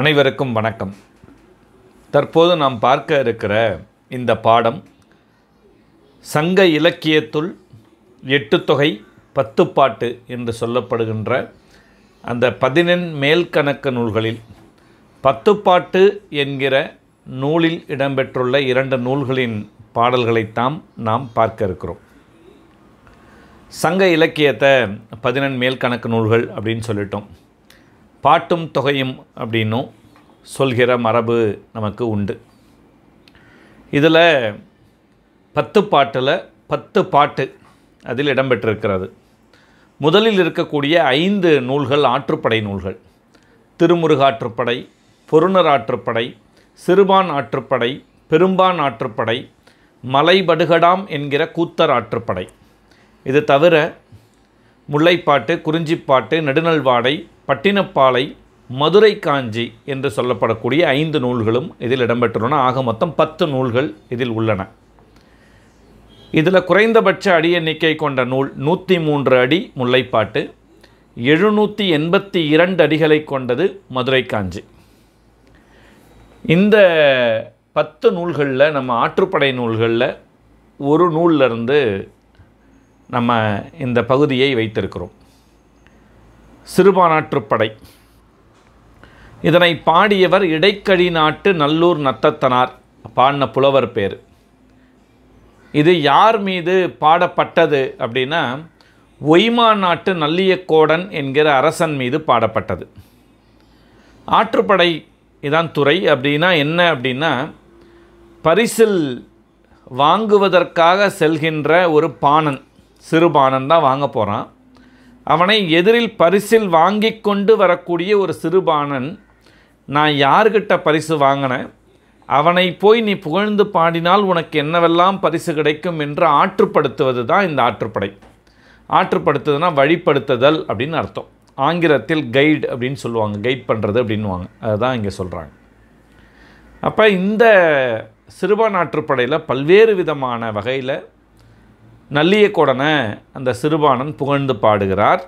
அனைவருக்கும் வணக்கம் தற்போது நாம் பார்க்க இருக்கிற இந்த பாடம் சங்க இலக்கியத்துள் எட்டு தொகை பத்து பாட்டு என்று சொல்லப்படுகின்ற அந்த பதினெண் மேல்கணக்கு நூல்களில் பத்துப்பாட்டு என்கிற நூலில் இடம்பெற்றுள்ள இரண்டு நூல்களின் பாடல்களைத்தான் நாம் பார்க்க இருக்கிறோம் சங்க இலக்கியத்தை பதினெண் மேல்கணக்கு நூல்கள் அப்படின்னு சொல்லிட்டோம் பாட்டும் தொகையும் அப்படின்னும் சொல்கிற மரபு நமக்கு உண்டு இதில் பத்து பாட்டில் பத்து பாட்டு அதில் இடம்பெற்றிருக்கிறது முதலில் இருக்கக்கூடிய ஐந்து நூல்கள் ஆற்றுப்படை நூல்கள் திருமுருகாற்றுப்படை பொருணர் ஆற்றுப்படை சிறுபான் ஆற்றுப்படை பெரும்பான் ஆற்றுப்படை மலைபடுகடாம் என்கிற கூத்தர் ஆற்றுப்படை இது தவிர முல்லைப்பாட்டு குறிஞ்சிப்பாட்டு நெடுநல்வாடை பட்டினப்பாலை மதுரை காஞ்சி என்று சொல்லப்படக்கூடிய ஐந்து நூல்களும் இதில் இடம்பெற்றுள்ளன ஆக மொத்தம் பத்து நூல்கள் இதில் உள்ளன இதில் குறைந்தபட்ச அடி எண்ணிக்கை கொண்ட நூல் நூற்றி மூன்று அடி முல்லைப்பாட்டு எழுநூற்றி எண்பத்தி இரண்டு அடிகளை கொண்டது மதுரை காஞ்சி இந்த பத்து நூல்களில் நம்ம ஆற்றுப்படை நூல்களில் ஒரு நூல்லிருந்து நம்ம இந்த பகுதியை வைத்திருக்கிறோம் சிறுபானாற்றுப்படை இதனை பாடியவர் இடைக்கழி நாட்டு நல்லூர் நத்தத்தனார் பாடின புலவர் பேர் இது யார் மீது பாடப்பட்டது அப்படின்னா ஒய்மா நாட்டு நல்லியக்கோடன் என்கிற அரசன் மீது பாடப்பட்டது ஆற்றுப்படை இதான் துறை அப்படின்னா என்ன அப்படின்னா பரிசில் வாங்குவதற்காக செல்கின்ற ஒரு பாணன் சிறுபானன் தான் வாங்க போகிறான் அவனை எதிரில் பரிசில் வாங்கி கொண்டு வரக்கூடிய ஒரு சிறுபானன் நான் யார்கிட்ட பரிசு வாங்கினேன் அவனை போய் நீ புகழ்ந்து பாடினால் உனக்கு என்னவெல்லாம் பரிசு கிடைக்கும் என்று ஆற்றுப்படுத்துவது தான் இந்த ஆற்றுப்படை ஆற்றுப்படுத்துதுன்னா வழிப்படுத்துதல் அப்படின்னு அர்த்தம் ஆங்கிலத்தில் கைடு அப்படின்னு சொல்லுவாங்க கைட் பண்ணுறது அப்படின்வாங்க அதுதான் இங்கே சொல்கிறாங்க அப்போ இந்த சிறுபான் ஆற்றுப்படையில் பல்வேறு விதமான வகையில் நல்லியக்கோடனை அந்த சிறுபானன் புகழ்ந்து பாடுகிறார்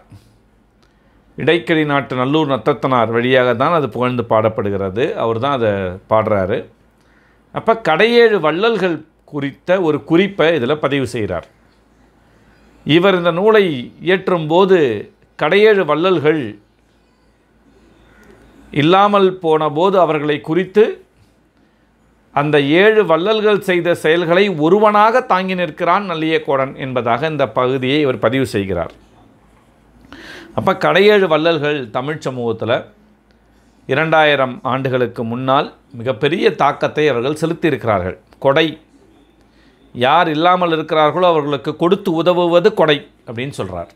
இடைக்கடி நாட்டு நல்லூர் நத்தத்தனார் வழியாக தான் அது புகழ்ந்து பாடப்படுகிறது அவர் தான் அதை பாடுறாரு அப்போ கடையேழு வள்ளல்கள் குறித்த ஒரு குறிப்பை இதில் பதிவு செய்கிறார் இவர் இந்த நூலை இயற்றும்போது கடையேழு வள்ளல்கள் இல்லாமல் போன போது அவர்களை குறித்து அந்த ஏழு வள்ளல்கள் செய்த செயல்களை ஒருவனாக தாங்கி நிற்கிறான் நல்லியக்கோடன் என்பதாக இந்த பகுதியை இவர் பதிவு செய்கிறார் அப்போ கடையேழு வள்ளல்கள் தமிழ் சமூகத்தில் இரண்டாயிரம் ஆண்டுகளுக்கு முன்னால் மிகப்பெரிய தாக்கத்தை அவர்கள் செலுத்தியிருக்கிறார்கள் கொடை யார் இல்லாமல் இருக்கிறார்களோ அவர்களுக்கு கொடுத்து உதவுவது கொடை அப்படின்னு சொல்கிறார்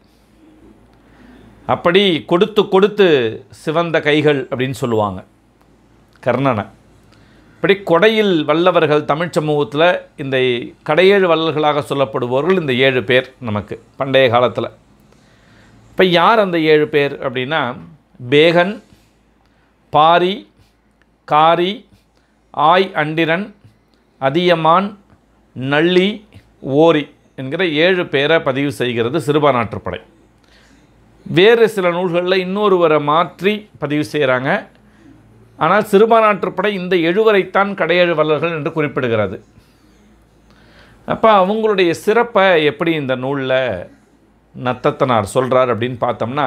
அப்படி கொடுத்து கொடுத்து சிவந்த கைகள் அப்படின்னு சொல்லுவாங்க கர்ணனை இப்படி கொடையில் வல்லவர்கள் தமிழ் சமூகத்தில் இந்த கடையேழு வல்லர்களாக சொல்லப்படுபவர்கள் இந்த ஏழு பேர் நமக்கு பண்டைய காலத்தில் இப்போ யார் அந்த ஏழு பேர் அப்படின்னா பேகன் பாரி காரி ஆய் அண்டிரன் அதியமான் நள்ளி ஓரி என்கிற ஏழு பேரை பதிவு செய்கிறது சிறுபான் வேறு சில நூல்களில் இன்னொருவரை மாற்றி பதிவு செய்கிறாங்க ஆனால் சிறுபான்மையாற்றுப்படை இந்த எழுவரைத்தான் கடையழு என்று குறிப்பிடுகிறது அப்போ அவங்களுடைய சிறப்பை எப்படி இந்த நூலில் நத்தத்தனார் சொல்கிறார் அப்படின்னு பார்த்தோம்னா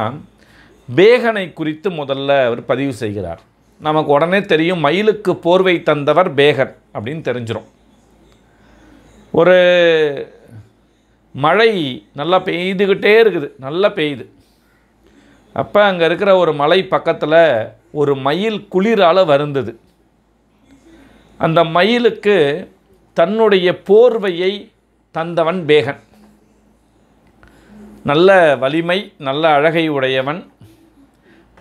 பேகனை குறித்து முதல்ல அவர் பதிவு செய்கிறார் நமக்கு உடனே தெரியும் மயிலுக்கு போர்வை தந்தவர் பேகன் அப்படின்னு தெரிஞ்சிடும் ஒரு மழை நல்லா பெய்துக்கிட்டே இருக்குது நல்லா பெய்யுது அப்போ அங்கே இருக்கிற ஒரு மலை பக்கத்தில் ஒரு மயில் குளிரால் வருந்தது அந்த மயிலுக்கு தன்னுடைய போர்வையை தந்தவன் பேகன் நல்ல வலிமை நல்ல அழகை உடையவன்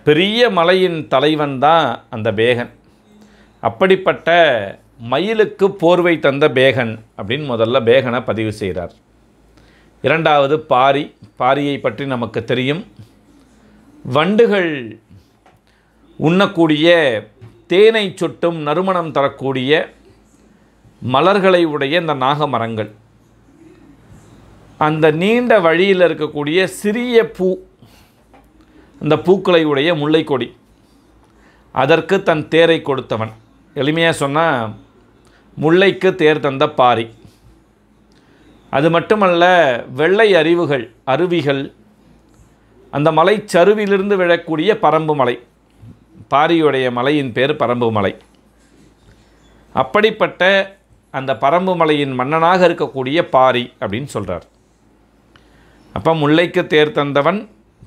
பெரிய மலையின் தலைவன் தான் அந்த பேகன் அப்படிப்பட்ட மயிலுக்கு போர்வை தந்த பேகன் அப்படின்னு முதல்ல பேகனை பதிவு செய்கிறார் இரண்டாவது பாரி பாரியை பற்றி நமக்கு தெரியும் வண்டுகள் உண்ணக்கூடிய தேனை சொட்டும் நறுமணம் தரக்கூடிய மலர்களை உடைய இந்த நாகமரங்கள் அந்த நீண்ட வழியில் இருக்கக்கூடிய சிறிய பூ அந்த பூக்களை உடைய முல்லைக்கொடி அதற்கு தன் தேரை கொடுத்தவன் எளிமையாக சொன்னால் முல்லைக்கு தேர் தந்த பாரி அது மட்டுமல்ல வெள்ளை அறிவுகள் அருவிகள் அந்த மலை சரிவிலிருந்து விழக்கூடிய பரம்பு மலை பாரியுடைய மலையின் பேர் பரம்பு மலை அப்படிப்பட்ட அந்த பரம்பு மலையின் மன்னனாக இருக்கக்கூடிய பாரி அப்படின்னு சொல்கிறார் அப்போ முல்லைக்கு தேர் தந்தவன்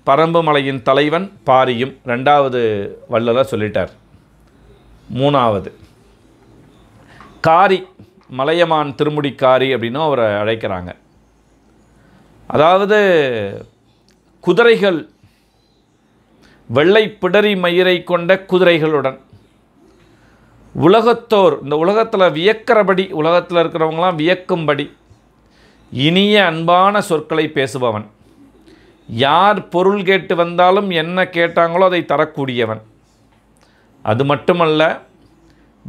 பரம்பு மலையின் தலைவன் பாரியும் ரெண்டாவது வள்ளலாக சொல்லிட்டார் மூணாவது காரி மலையமான் திருமுடி காரி அப்படின்னும் அவரை அழைக்கிறாங்க அதாவது குதிரைகள் வெள்ளை பிடரி மயிரை கொண்ட குதிரைகளுடன் உலகத்தோர் இந்த உலகத்தில் வியக்கிறபடி உலகத்தில் இருக்கிறவங்களாம் வியக்கும்படி இனிய அன்பான சொற்களை பேசுபவன் யார் பொருள் கேட்டு வந்தாலும் என்ன கேட்டாங்களோ அதை தரக்கூடியவன் அது மட்டுமல்ல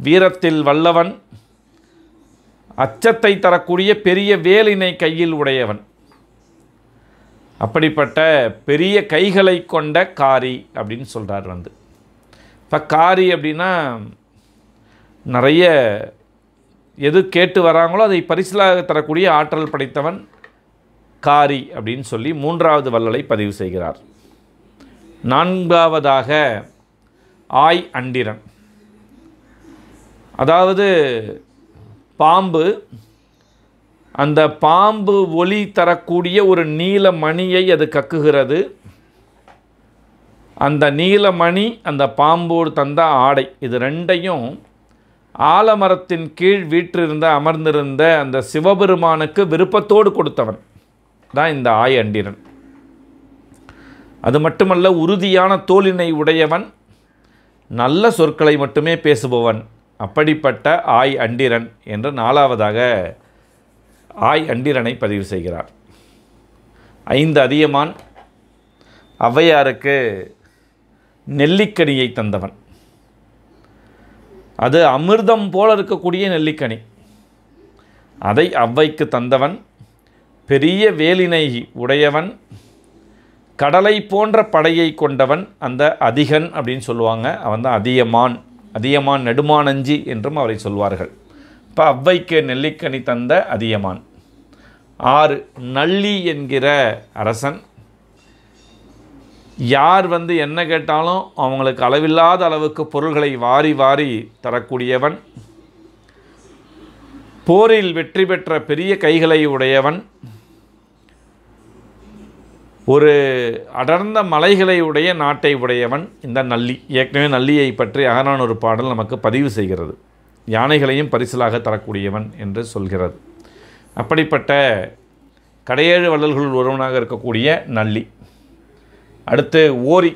வீரத்தில் வல்லவன் அச்சத்தை தரக்கூடிய பெரிய வேலினை கையில் உடையவன் அப்படிப்பட்ட பெரிய கைகளை கொண்ட காரி அப்படின்னு சொல்கிறார் வந்து இப்போ காரி அப்படின்னா நிறைய எது கேட்டு வராங்களோ அதை பரிசிலாக தரக்கூடிய ஆற்றல் படைத்தவன் காரி அப்படின்னு சொல்லி மூன்றாவது வள்ளலை பதிவு செய்கிறார் நான்காவதாக ஆய் அண்டிரன் அதாவது பாம்பு அந்த பாம்பு ஒளி தரக்கூடிய ஒரு நீல மணியை அது கக்குகிறது அந்த நீலமணி அந்த பாம்போடு தந்த ஆடை இது ரெண்டையும் ஆலமரத்தின் கீழ் வீற்றிருந்த அமர்ந்திருந்த அந்த சிவபெருமானுக்கு விருப்பத்தோடு கொடுத்தவன் தான் இந்த ஆயண்டிரன் அது மட்டுமல்ல உறுதியான தோலினை உடையவன் நல்ல சொற்களை மட்டுமே பேசுபவன் அப்படிப்பட்ட ஆய் அண்டிரன் என்று நாலாவதாக ஆய் அண்டிரனை பதிவு செய்கிறார் ஐந்து அதியமான் ஔவையாருக்கு நெல்லிக்கனியை தந்தவன் அது அமிர்தம் போல இருக்கக்கூடிய நெல்லிக்கனி அதை அவ்வைக்கு தந்தவன் பெரிய வேலினை உடையவன் கடலை போன்ற படையை கொண்டவன் அந்த அதிகன் அப்படின்னு சொல்லுவாங்க அவன் தான் அதியமான் அதியமான் நெடுமானஞ்சி என்றும் அவரை சொல்வார்கள் இப்போ அவ்வைக்கு நெல்லிக்கனி தந்த அதியமான் ஆறு நள்ளி என்கிற அரசன் யார் வந்து என்ன கேட்டாலும் அவங்களுக்கு அளவில்லாத அளவுக்கு பொருள்களை வாரி வாரி தரக்கூடியவன் போரில் வெற்றி பெற்ற பெரிய கைகளை உடையவன் ஒரு அடர்ந்த மலைகளை உடைய நாட்டை உடையவன் இந்த நல்லி ஏற்கனவே நல்லியை பற்றி அகரான் ஒரு பாடல் நமக்கு பதிவு செய்கிறது யானைகளையும் பரிசலாக தரக்கூடியவன் என்று சொல்கிறது அப்படிப்பட்ட கடையேழு வள்ளல்களுள் ஒருவனாக இருக்கக்கூடிய நல்லி அடுத்து ஓரி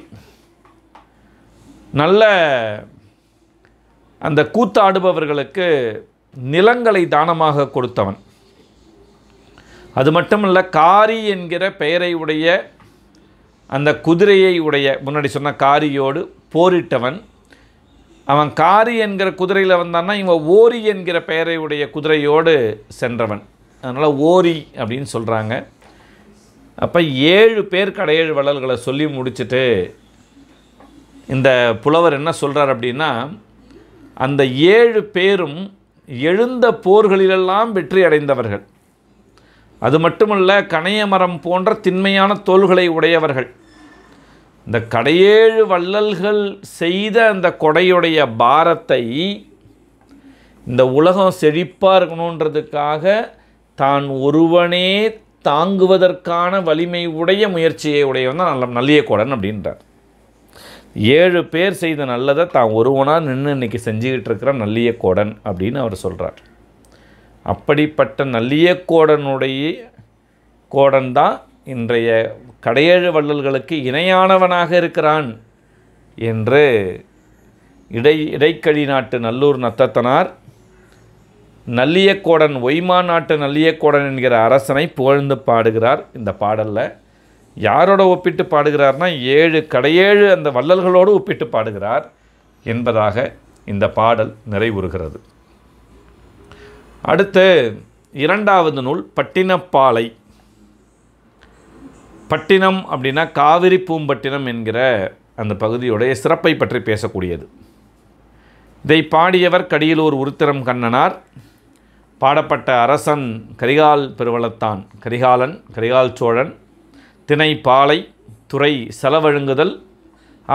நல்ல அந்த கூத்தாடுபவர்களுக்கு நிலங்களை தானமாக கொடுத்தவன் அது மட்டும் இல்லை காரி என்கிற பெயரை உடைய அந்த குதிரையை உடைய முன்னாடி சொன்ன காரியோடு போரிட்டவன் அவன் காரி என்கிற குதிரையில் வந்தான்னா இவன் ஓரி என்கிற பெயரை உடைய குதிரையோடு சென்றவன் அதனால் ஓரி அப்படின்னு சொல்கிறாங்க அப்போ ஏழு பேர் கடையேழு வள்ளல்களை சொல்லி முடிச்சுட்டு இந்த புலவர் என்ன சொல்கிறார் அப்படின்னா அந்த ஏழு பேரும் எழுந்த போர்களிலெல்லாம் வெற்றி அடைந்தவர்கள் அது மட்டுமல்ல கணையமரம் போன்ற திண்மையான தோள்களை உடையவர்கள் இந்த கடையேழு வள்ளல்கள் செய்த அந்த கொடையுடைய பாரத்தை இந்த உலகம் செழிப்பாக இருக்கணுன்றதுக்காக தான் ஒருவனே தாங்குவதற்கான வலிமை உடைய முயற்சியை உடையவன் தான் நல்ல நல்லியக்கோடன் அப்படின்றார் ஏழு பேர் செய்த நல்லதை தான் ஒருவனாக நின்று இன்றைக்கி செஞ்சுக்கிட்டு இருக்கிற நல்லியக்கோடன் அப்படின்னு அவர் சொல்கிறார் அப்படிப்பட்ட நல்லியக்கோடனுடைய கோடன் தான் இன்றைய கடையேழு வள்ளல்களுக்கு இணையானவனாக இருக்கிறான் என்று இடை இடைக்கழி நாட்டு நல்லூர் நத்தத்தனார் நல்லியக்கோடன் ஒய்மா நாட்டு நல்லியக்கோடன் என்கிற அரசனை புகழ்ந்து பாடுகிறார் இந்த பாடலில் யாரோட ஒப்பிட்டு பாடுகிறார்னா ஏழு கடையேழு அந்த வள்ளல்களோடு ஒப்பிட்டு பாடுகிறார் என்பதாக இந்த பாடல் நிறைவுறுகிறது அடுத்து இரண்டாவது நூல் பட்டினப்பாலை பட்டினம் அப்படின்னா காவிரி பூம்பட்டினம் என்கிற அந்த பகுதியுடைய சிறப்பை பற்றி பேசக்கூடியது இதை பாடியவர் கடியலூர் உருத்திரம் கண்ணனார் பாடப்பட்ட அரசன் கரிகால் பெருவளத்தான் கரிகாலன் கரிகால் சோழன் திணை பாலை துறை செலவழுங்குதல்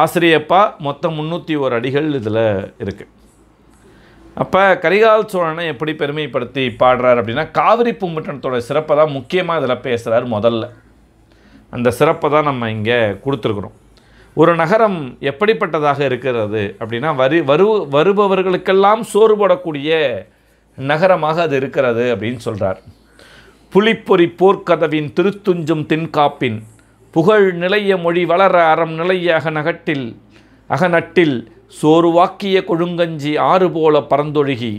ஆசிரியப்பா மொத்தம் முந்நூற்றி ஓர் அடிகள் இதில் இருக்குது அப்போ கரிகால் சோழனை எப்படி பெருமைப்படுத்தி பாடுறார் அப்படின்னா காவிரி பூம்பட்டணத்தோட சிறப்பை தான் முக்கியமாக இதில் பேசுகிறார் முதல்ல அந்த சிறப்பை தான் நம்ம இங்கே கொடுத்துருக்குறோம் ஒரு நகரம் எப்படிப்பட்டதாக இருக்கிறது அப்படின்னா வரி வரு வருபவர்களுக்கெல்லாம் சோறு போடக்கூடிய நகரமாக அது இருக்கிறது அப்படின்னு சொல்கிறார் புலிப்பொறி போர்க்கதவின் திருத்துஞ்சும் தின்காப்பின் புகழ் நிலைய மொழி வளர அறம் நிலைய அகநகட்டில் அகநட்டில் சோறுவாக்கிய கொழுங்கஞ்சி ஆறு போல பறந்தொழுகி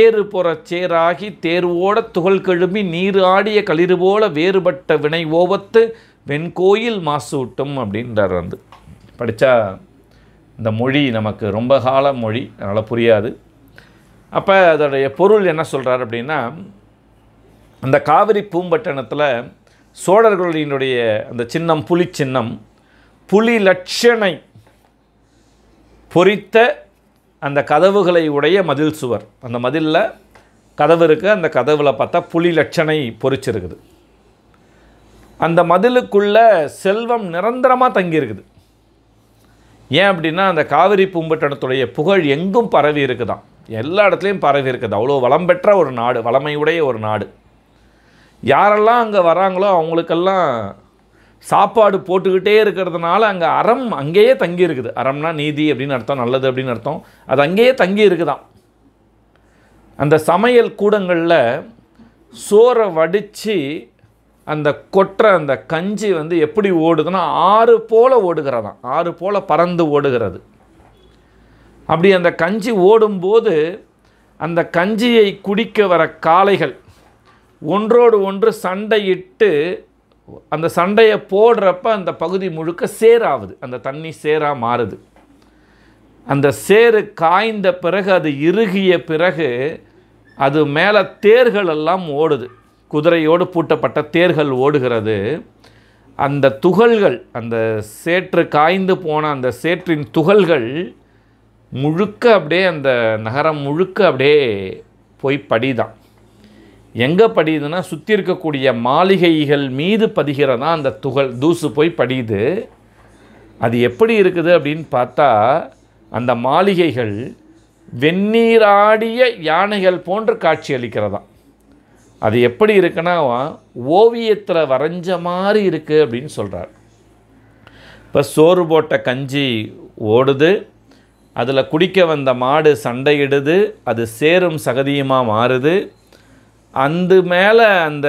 ஏறு புறச் சேராகி தேர்வோட துகள் கெழுமி நீர் ஆடிய களிறு போல வேறுபட்ட வினை ஓவத்து வெண்கோயில் மாசூட்டும் அப்படின்றார் வந்து படித்தா இந்த மொழி நமக்கு ரொம்ப கால மொழி அதனால் புரியாது அப்போ அதோடைய பொருள் என்ன சொல்கிறார் அப்படின்னா அந்த காவிரி பூம்பட்டணத்தில் சோழர்களினுடைய அந்த சின்னம் புலி சின்னம் புலி லட்சணை பொறித்த அந்த கதவுகளை உடைய மதில் சுவர் அந்த மதிலில் கதவு இருக்குது அந்த கதவில் பார்த்தா புலி லட்சணை பொறிச்சிருக்குது அந்த மதிலுக்குள்ள செல்வம் நிரந்தரமாக தங்கியிருக்குது ஏன் அப்படின்னா அந்த காவிரி பூம்பட்டணத்துடைய புகழ் எங்கும் பரவி இருக்குதான் எல்லா இடத்துலையும் பரவி இருக்குது அவ்வளோ வளம் பெற்ற ஒரு நாடு வளமையுடைய ஒரு நாடு யாரெல்லாம் அங்கே வராங்களோ அவங்களுக்கெல்லாம் சாப்பாடு போட்டுக்கிட்டே இருக்கிறதுனால அங்கே அறம் அங்கேயே தங்கி இருக்குது அறம்னா நீதி அப்படின்னு அர்த்தம் நல்லது அப்படின்னு அர்த்தம் அது அங்கேயே தங்கி இருக்குதான் அந்த சமையல் கூடங்களில் சோறை வடித்து அந்த கொற்ற அந்த கஞ்சி வந்து எப்படி ஓடுதுன்னா ஆறு போல் ஓடுகிறதாம் ஆறு போல் பறந்து ஓடுகிறது அப்படி அந்த கஞ்சி ஓடும்போது அந்த கஞ்சியை குடிக்க வர காளைகள் ஒன்றோடு ஒன்று சண்டையிட்டு அந்த சண்டையை போடுறப்ப அந்த பகுதி முழுக்க சேராவுது அந்த தண்ணி சேராக மாறுது அந்த சேறு காய்ந்த பிறகு அது இறுகிய பிறகு அது மேலே தேர்கள் எல்லாம் ஓடுது குதிரையோடு பூட்டப்பட்ட தேர்கள் ஓடுகிறது அந்த துகள்கள் அந்த சேற்று காய்ந்து போன அந்த சேற்றின் துகள்கள் முழுக்க அப்படியே அந்த நகரம் முழுக்க அப்படியே போய் படிதான் எங்கே படியுதுன்னா சுற்றி இருக்கக்கூடிய மாளிகைகள் மீது பதிகிறதா அந்த துகள் தூசு போய் படியுது அது எப்படி இருக்குது அப்படின்னு பார்த்தா அந்த மாளிகைகள் வெந்நீராடிய யானைகள் போன்று காட்சி அளிக்கிறதா அது எப்படி இருக்குன்னா ஓவியத்தில் வரைஞ்ச மாதிரி இருக்குது அப்படின்னு சொல்கிறார் இப்போ சோறு போட்ட கஞ்சி ஓடுது அதில் குடிக்க வந்த மாடு சண்டையிடுது அது சேரும் சகதியுமாக மாறுது அந்த மேலே அந்த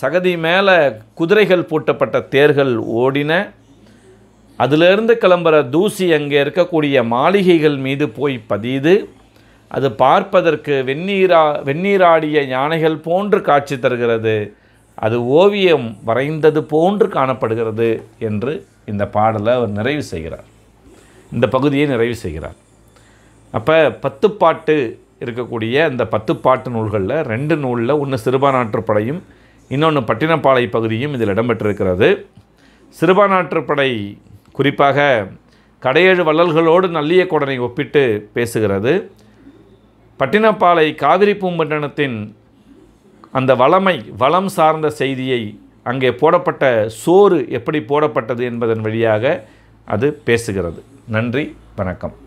சகதி மேலே குதிரைகள் பூட்டப்பட்ட தேர்கள் ஓடின அதிலிருந்து கிளம்புற தூசி அங்கே இருக்கக்கூடிய மாளிகைகள் மீது போய் பதியுது அது பார்ப்பதற்கு வெந்நீரா வெந்நீராடிய யானைகள் போன்று காட்சி தருகிறது அது ஓவியம் வரைந்தது போன்று காணப்படுகிறது என்று இந்த பாடலை அவர் நிறைவு செய்கிறார் இந்த பகுதியை நிறைவு செய்கிறார் அப்போ பத்துப்பாட்டு இருக்கக்கூடிய பத்து பத்துப்பாட்டு நூல்களில் ரெண்டு நூலில் ஒன்று சிறுபானாற்றுப்படையும் இன்னொன்று பட்டினப்பாளை பகுதியும் இதில் இடம்பெற்றிருக்கிறது சிறுபானாற்றுப்படை குறிப்பாக கடையேழு வள்ளல்களோடு நல்லிய கொடனை ஒப்பிட்டு பேசுகிறது பட்டினப்பாளை காவிரி பூம்பட்டினத்தின் அந்த வளமை வளம் சார்ந்த செய்தியை அங்கே போடப்பட்ட சோறு எப்படி போடப்பட்டது என்பதன் வழியாக அது பேசுகிறது நன்றி வணக்கம்